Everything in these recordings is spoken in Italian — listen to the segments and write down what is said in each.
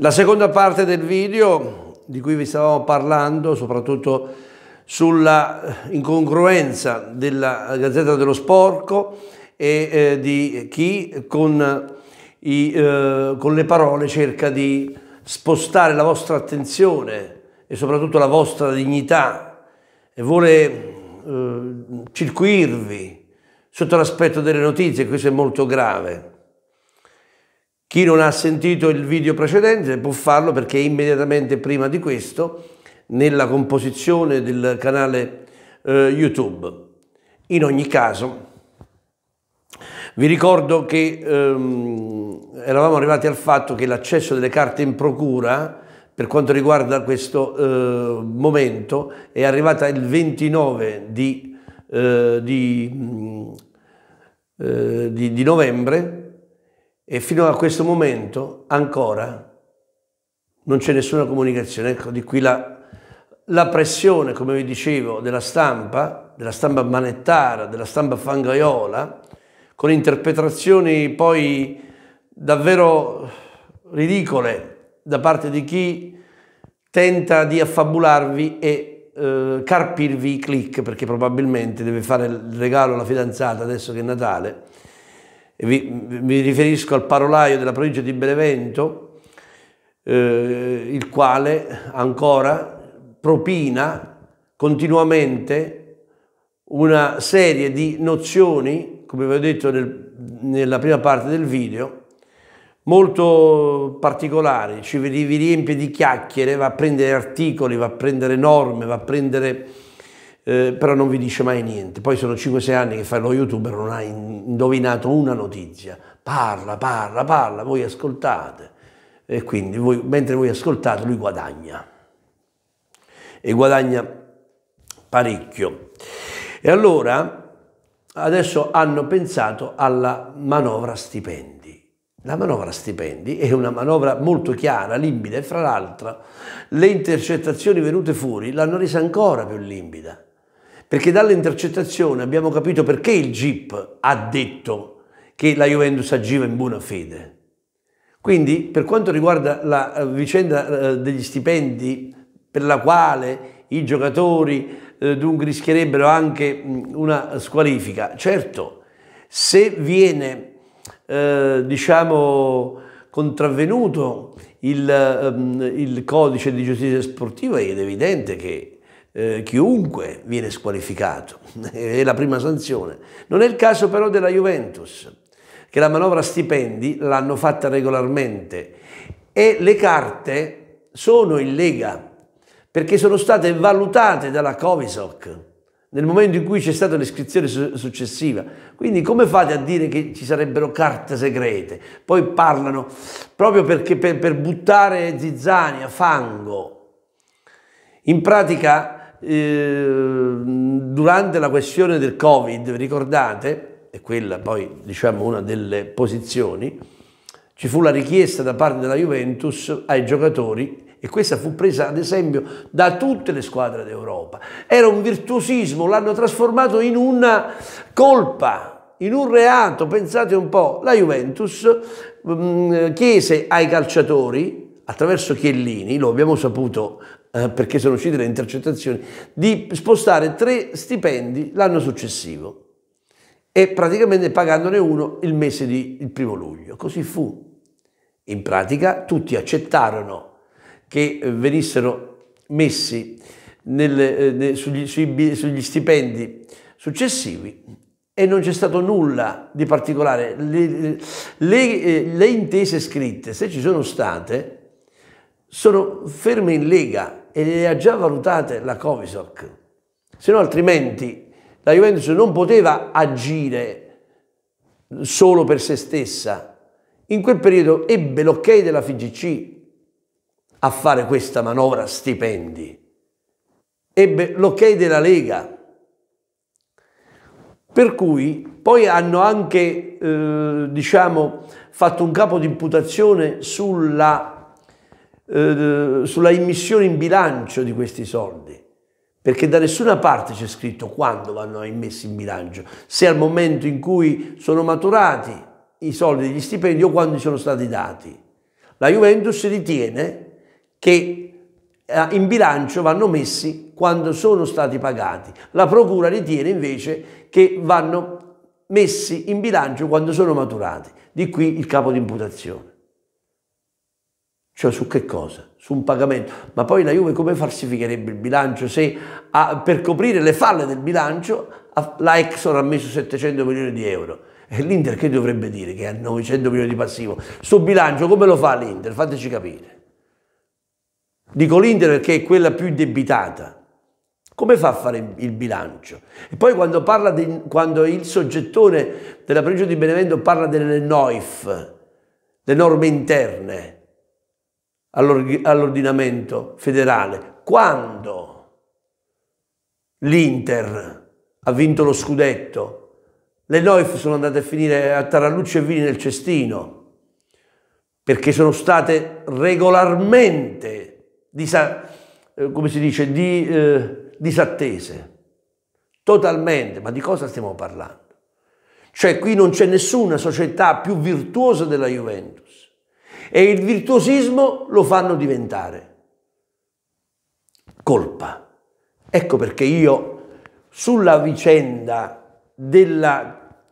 La seconda parte del video di cui vi stavamo parlando, soprattutto sulla incongruenza della Gazzetta dello Sporco e eh, di chi con, i, eh, con le parole cerca di spostare la vostra attenzione e soprattutto la vostra dignità e vuole eh, circuirvi sotto l'aspetto delle notizie, questo è molto grave. Chi non ha sentito il video precedente può farlo perché immediatamente prima di questo nella composizione del canale eh, YouTube. In ogni caso vi ricordo che ehm, eravamo arrivati al fatto che l'accesso delle carte in procura per quanto riguarda questo eh, momento è arrivata il 29 di, eh, di, mm, eh, di, di novembre e fino a questo momento ancora non c'è nessuna comunicazione. Ecco, di qui la, la pressione, come vi dicevo, della stampa, della stampa manettara, della stampa fangaiola, con interpretazioni poi davvero ridicole da parte di chi tenta di affabularvi e eh, carpirvi i click, perché probabilmente deve fare il regalo alla fidanzata adesso che è Natale, mi riferisco al parolaio della provincia di Benevento, eh, il quale ancora propina continuamente una serie di nozioni, come vi ho detto nel, nella prima parte del video, molto particolari, ci vi riempie di chiacchiere, va a prendere articoli, va a prendere norme, va a prendere eh, però non vi dice mai niente. Poi sono 5-6 anni che fai lo youtuber, non hai indovinato una notizia. Parla, parla, parla, voi ascoltate. E quindi voi, mentre voi ascoltate lui guadagna. E guadagna parecchio. E allora adesso hanno pensato alla manovra stipendi. La manovra stipendi è una manovra molto chiara, limpida e fra l'altro le intercettazioni venute fuori l'hanno resa ancora più limpida perché dall'intercettazione abbiamo capito perché il GIP ha detto che la Juventus agiva in buona fede. Quindi per quanto riguarda la eh, vicenda eh, degli stipendi per la quale i giocatori eh, dunque rischierebbero anche una squalifica, certo, se viene diciamo contravvenuto il, il codice di giustizia sportiva ed è evidente che eh, chiunque viene squalificato, è la prima sanzione. Non è il caso però della Juventus, che la manovra stipendi l'hanno fatta regolarmente e le carte sono in lega perché sono state valutate dalla Covisoc nel momento in cui c'è stata l'iscrizione successiva. Quindi come fate a dire che ci sarebbero carte segrete? Poi parlano proprio perché per, per buttare zizzania, fango. In pratica Ehm, durante la questione del Covid, ricordate, e quella poi diciamo una delle posizioni, ci fu la richiesta da parte della Juventus ai giocatori e questa fu presa ad esempio da tutte le squadre d'Europa. Era un virtuosismo, l'hanno trasformato in una colpa, in un reato. Pensate un po', la Juventus mh, chiese ai calciatori, attraverso Chiellini, lo abbiamo saputo eh, perché sono uscite le intercettazioni, di spostare tre stipendi l'anno successivo e praticamente pagandone uno il mese di il primo luglio. Così fu. In pratica tutti accettarono che eh, venissero messi nel, eh, sugli, sui, sugli stipendi successivi e non c'è stato nulla di particolare. Le, le, eh, le, intese scritte, se ci sono state, sono ferme in lega e le ha già valutate la Covisoc. Se no altrimenti la Juventus non poteva agire solo per se stessa. In quel periodo ebbe l'ok della FGC a fare questa manovra stipendi. Ebbe l'ok della Lega. Per cui poi hanno anche, eh, diciamo, fatto un capo di imputazione sulla eh, sulla immissione in bilancio di questi soldi, perché da nessuna parte c'è scritto quando vanno immessi in bilancio, se al momento in cui sono maturati i soldi degli stipendi o quando sono stati dati. La Juventus ritiene che eh, in bilancio vanno messi quando sono stati pagati. La Procura ritiene invece che vanno messi in bilancio quando sono maturati. Di qui il capo di imputazione. Cioè su che cosa? Su un pagamento. Ma poi la Juve come falsificherebbe il bilancio se a, per coprire le falle del bilancio a, la Exxon ha messo 700 milioni di euro? E l'Inter che dovrebbe dire che ha 900 milioni di passivo? Su bilancio come lo fa l'Inter? Fateci capire. Dico l'Inter perché è quella più indebitata. Come fa a fare il bilancio? E poi quando, parla di, quando il soggettone della pregio di Benevento parla delle NOIF, le norme interne, all'ordinamento federale. Quando l'Inter ha vinto lo scudetto, le Noif sono andate a finire a Tarallucci e Vini nel cestino, perché sono state regolarmente disa, eh, come si dice, di, eh, disattese. Totalmente, ma di cosa stiamo parlando? Cioè qui non c'è nessuna società più virtuosa della Juventus e il virtuosismo lo fanno diventare. Colpa. Ecco perché io sulla vicenda della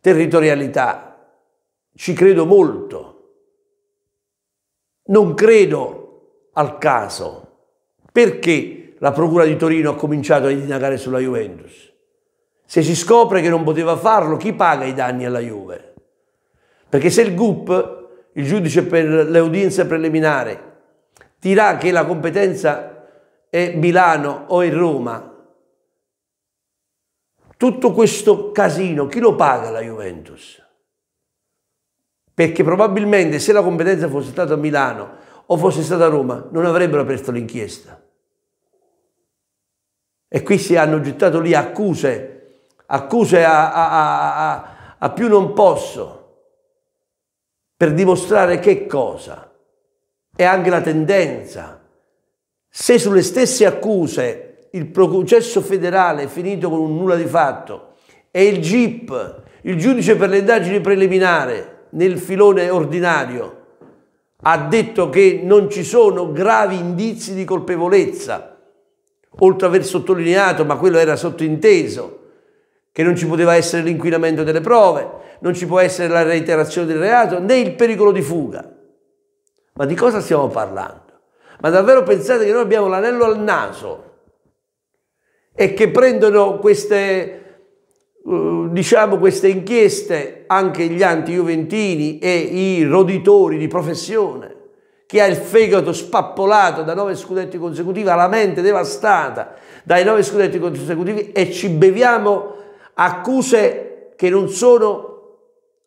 territorialità ci credo molto. Non credo al caso perché la Procura di Torino ha cominciato a indagare sulla Juventus. Se si scopre che non poteva farlo, chi paga i danni alla Juve? Perché se il GUP il giudice per le udienze preliminari dirà che la competenza è Milano o è Roma, tutto questo casino chi lo paga la Juventus? Perché probabilmente se la competenza fosse stata a Milano o fosse stata a Roma non avrebbero aperto l'inchiesta. E qui si hanno gettato lì accuse, accuse a, a, a, a più non posso per dimostrare che cosa? E anche la tendenza. Se sulle stesse accuse il processo federale è finito con un nulla di fatto e il GIP, il giudice per le indagini preliminari, nel filone ordinario, ha detto che non ci sono gravi indizi di colpevolezza, oltre ad aver sottolineato, ma quello era sottointeso, che non ci poteva essere l'inquinamento delle prove, non ci può essere la reiterazione del reato, né il pericolo di fuga. Ma di cosa stiamo parlando? Ma davvero pensate che noi abbiamo l'anello al naso e che prendono queste, eh, diciamo, queste inchieste anche gli anti-juventini e i roditori di professione? Chi ha il fegato spappolato da nove scudetti consecutivi, ha la mente devastata dai nove scudetti consecutivi e ci beviamo accuse che non sono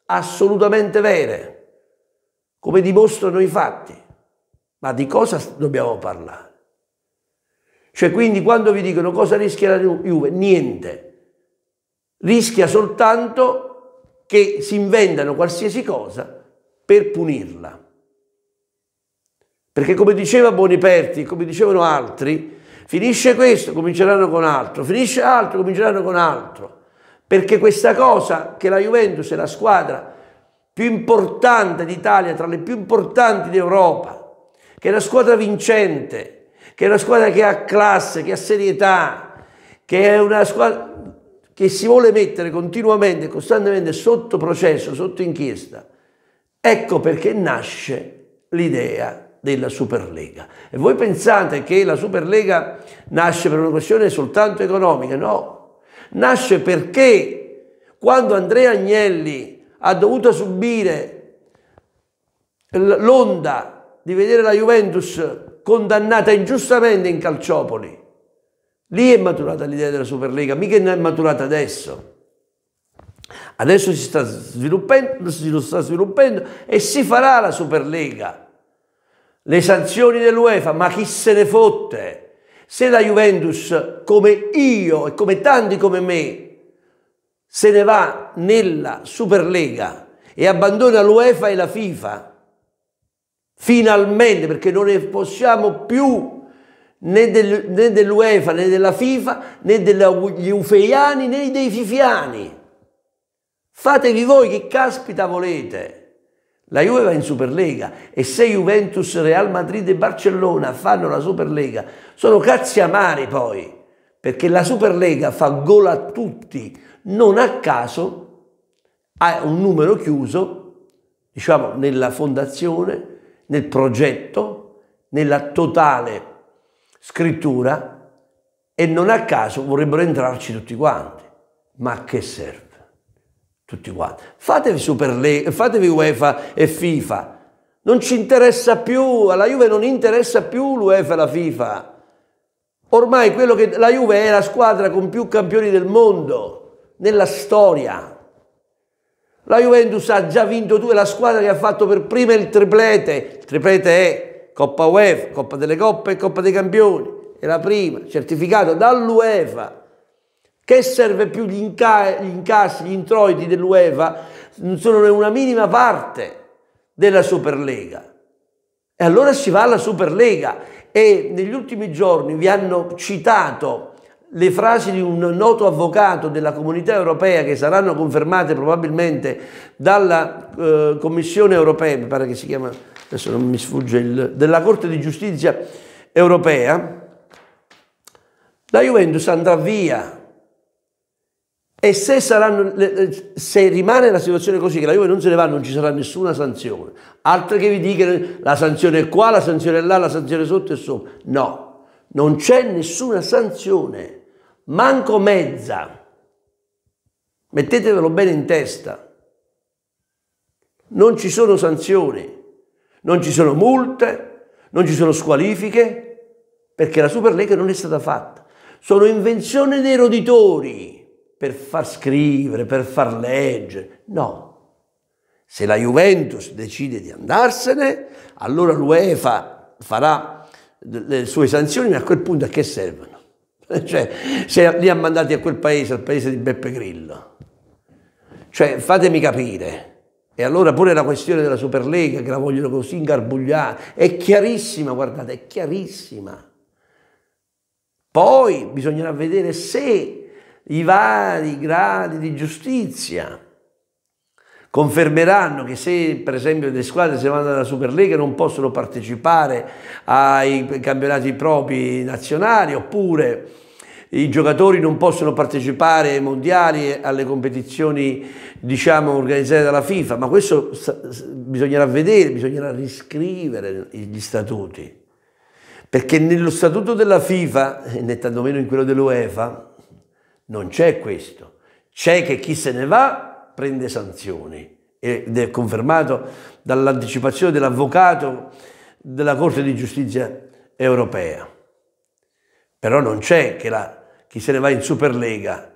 assolutamente vere, come dimostrano i fatti. Ma di cosa dobbiamo parlare? Cioè, quindi quando vi dicono cosa rischia la Juve, niente. Rischia soltanto che si inventano qualsiasi cosa per punirla. Perché come diceva Boniperti, come dicevano altri, finisce questo, cominceranno con altro, finisce altro, cominceranno con altro. Perché questa cosa che la Juventus è la squadra più importante d'Italia, tra le più importanti d'Europa, che è la squadra vincente, che è una squadra che ha classe, che ha serietà, che è una squadra che si vuole mettere continuamente e costantemente sotto processo, sotto inchiesta. Ecco perché nasce l'idea della Superlega. E voi pensate che la Superlega nasce per una questione soltanto economica? No, nasce perché quando Andrea Agnelli ha dovuto subire l'onda di vedere la Juventus condannata ingiustamente in Calciopoli, lì è maturata l'idea della Superlega, mica non è maturata adesso. Adesso si sta sviluppando, si sta sviluppando e si farà la Superlega. Le sanzioni dell'UEFA, ma chi se ne fotte? Se la Juventus, come io e come tanti come me, se ne va nella Superlega e abbandona l'UEFA e la FIFA, finalmente, perché non ne possiamo più né, del, né dell'UEFA né della FIFA né degli ufeiani né dei fifiani. Fatevi voi che caspita volete. La Juve va in Superlega e se Juventus, Real Madrid e Barcellona fanno la Superlega, sono cazzi amari poi, perché la Superlega fa gol a tutti, non a caso ha un numero chiuso, diciamo, nella fondazione, nel progetto, nella totale scrittura e non a caso vorrebbero entrarci tutti quanti. Ma a che serve? tutti quanti. Fatevi Super League, fatevi UEFA e FIFA. Non ci interessa più, alla Juve non interessa più l'UEFA e la FIFA. Ormai quello che la Juve è la squadra con più campioni del mondo nella storia. La Juventus ha già vinto due, la squadra che ha fatto per prima il triplete. Il triplete è Coppa UEFA, Coppa delle Coppe e Coppa dei Campioni. È la prima, certificato dall'UEFA. Che serve più gli, inca- gli incassi, gli introiti dell'UEFA? Non sono una minima parte della Superlega. E allora si va alla Superlega e negli ultimi giorni vi hanno citato le frasi di un noto avvocato della comunità europea che saranno confermate probabilmente dalla eh, Commissione europea, mi pare che si chiama, adesso non mi sfugge, il, della Corte di Giustizia europea, la Juventus andrà via e se, saranno, se, rimane la situazione così, che la Juve non se ne va, non ci sarà nessuna sanzione. Altre che vi dicano la sanzione è qua, la sanzione è là, la sanzione è sotto e sopra. No, non c'è nessuna sanzione, manco mezza. Mettetevelo bene in testa. Non ci sono sanzioni, non ci sono multe, non ci sono squalifiche, perché la Superlega non è stata fatta. Sono invenzioni dei roditori per far scrivere, per far leggere. No. Se la Juventus decide di andarsene, allora l'UEFA farà le sue sanzioni, ma a quel punto a che servono? Cioè, se li ha mandati a quel paese, al paese di Beppe Grillo. Cioè, fatemi capire. E allora pure la questione della Superlega, che la vogliono così ingarbugliare, è chiarissima, guardate, è chiarissima. Poi bisognerà vedere se i vari gradi di giustizia. Confermeranno che se per esempio le squadre se vanno alla Superlega non possono partecipare ai campionati propri nazionali oppure i giocatori non possono partecipare ai mondiali, alle competizioni diciamo, organizzate dalla FIFA, ma questo bisognerà vedere, bisognerà riscrivere gli statuti, perché nello statuto della FIFA, né tantomeno in quello dell'UEFA, non c'è questo. C'è che chi se ne va prende sanzioni ed è confermato dall'anticipazione dell'avvocato della Corte di Giustizia europea. Però non c'è che la, chi se ne va in Superlega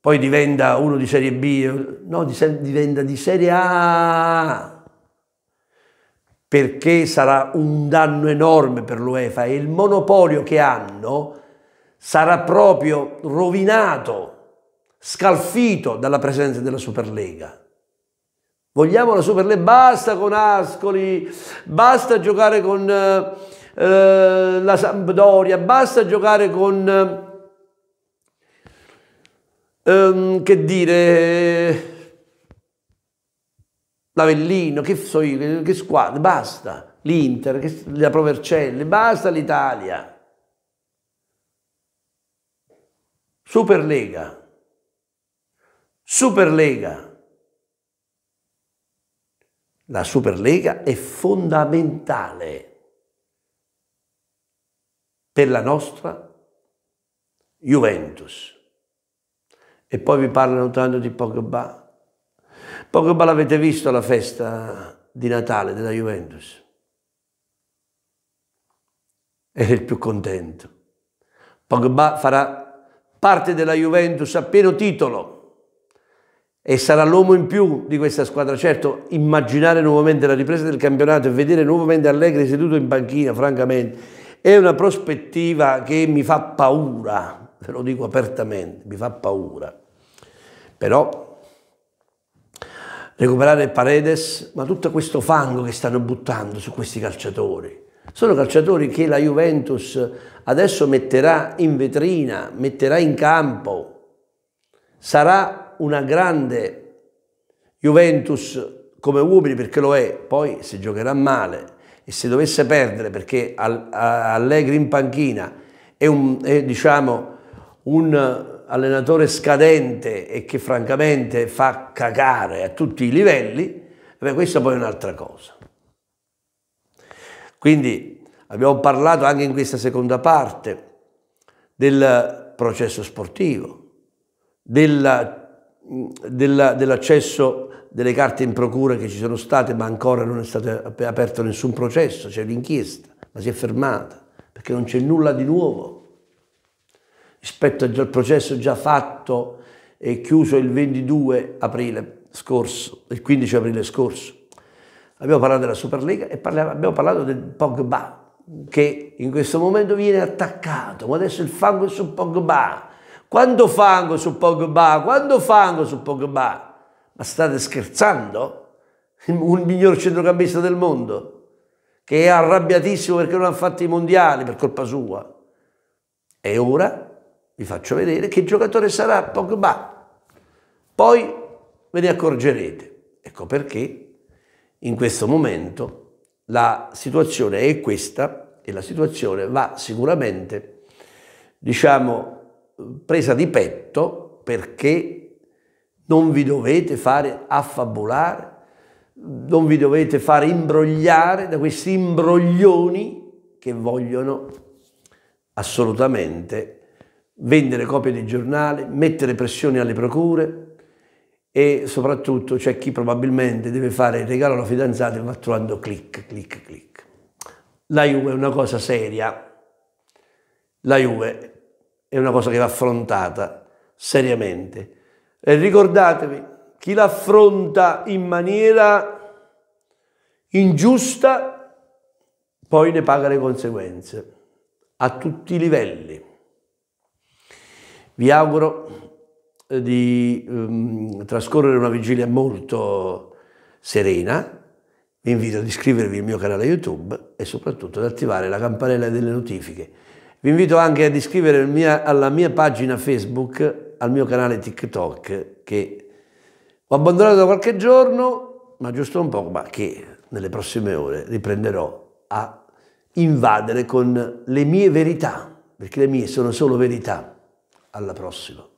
poi diventa uno di serie B, no, di serie, diventa di serie A, perché sarà un danno enorme per l'UEFA e il monopolio che hanno sarà proprio rovinato, scalfito dalla presenza della Superlega. Vogliamo la Superlega? Basta con Ascoli, basta giocare con eh, eh la Sampdoria, basta giocare con... Eh, che dire l'Avellino, che so io, che, squadra, basta, l'Inter, la Provercelli, basta l'Italia. Superlega, Superlega. La Superlega è fondamentale per la nostra Juventus. E poi vi parlano tanto di Pogba. Pogba l'avete visto alla festa di Natale della Juventus? Era il più contento. Pogba farà parte della Juventus a pieno titolo e sarà l'uomo in più di questa squadra. Certo, immaginare nuovamente la ripresa del campionato e vedere nuovamente Allegri seduto in panchina, francamente, è una prospettiva che mi fa paura, ve lo dico apertamente, mi fa paura. Però recuperare Paredes, ma tutto questo fango che stanno buttando su questi calciatori, sono calciatori che la Juventus adesso metterà in vetrina, metterà in campo. Sarà una grande Juventus come uomini perché lo è, poi se giocherà male e se dovesse perdere perché Allegri in panchina è, un, è diciamo, un allenatore scadente e che francamente fa cagare a tutti i livelli, beh, questa poi è un'altra cosa. Quindi abbiamo parlato anche in questa seconda parte del processo sportivo, dell'accesso delle carte in procura che ci sono state, ma ancora non è stato aperto nessun processo, c'è l'inchiesta, ma si è fermata, perché non c'è nulla di nuovo rispetto al processo già fatto e chiuso il 22 aprile scorso, il 15 aprile scorso. Abbiamo parlato della Superlega e parliamo, abbiamo parlato del Pogba, che in questo momento viene attaccato, ma adesso il fango è su Pogba. Quando fango su Pogba? Quando fango su Pogba? Ma state scherzando? Un miglior centrocampista del mondo, che è arrabbiatissimo perché non ha fatto i mondiali per colpa sua. E ora vi faccio vedere che giocatore sarà Pogba. Poi ve ne accorgerete. Ecco perché in questo momento la situazione è questa e la situazione va sicuramente, diciamo, presa di petto perché non vi dovete fare affabulare, non vi dovete fare imbrogliare da questi imbroglioni che vogliono assolutamente vendere copie dei giornali, mettere pressioni alle procure, e soprattutto c'è chi probabilmente deve fare il regalo alla fidanzata e va trovando clic, clic, clic. La Juve è una cosa seria, la Juve è una cosa che va affrontata seriamente. E ricordatevi, chi l'affronta in maniera ingiusta poi ne paga le conseguenze a tutti i livelli. Vi auguro di um, trascorrere una vigilia molto serena, vi invito ad iscrivervi al mio canale YouTube e soprattutto ad attivare la campanella delle notifiche. Vi invito anche ad iscrivervi mia, alla mia pagina Facebook, al mio canale TikTok che ho abbandonato da qualche giorno, ma giusto un po', ma che nelle prossime ore riprenderò a invadere con le mie verità, perché le mie sono solo verità. Alla prossima.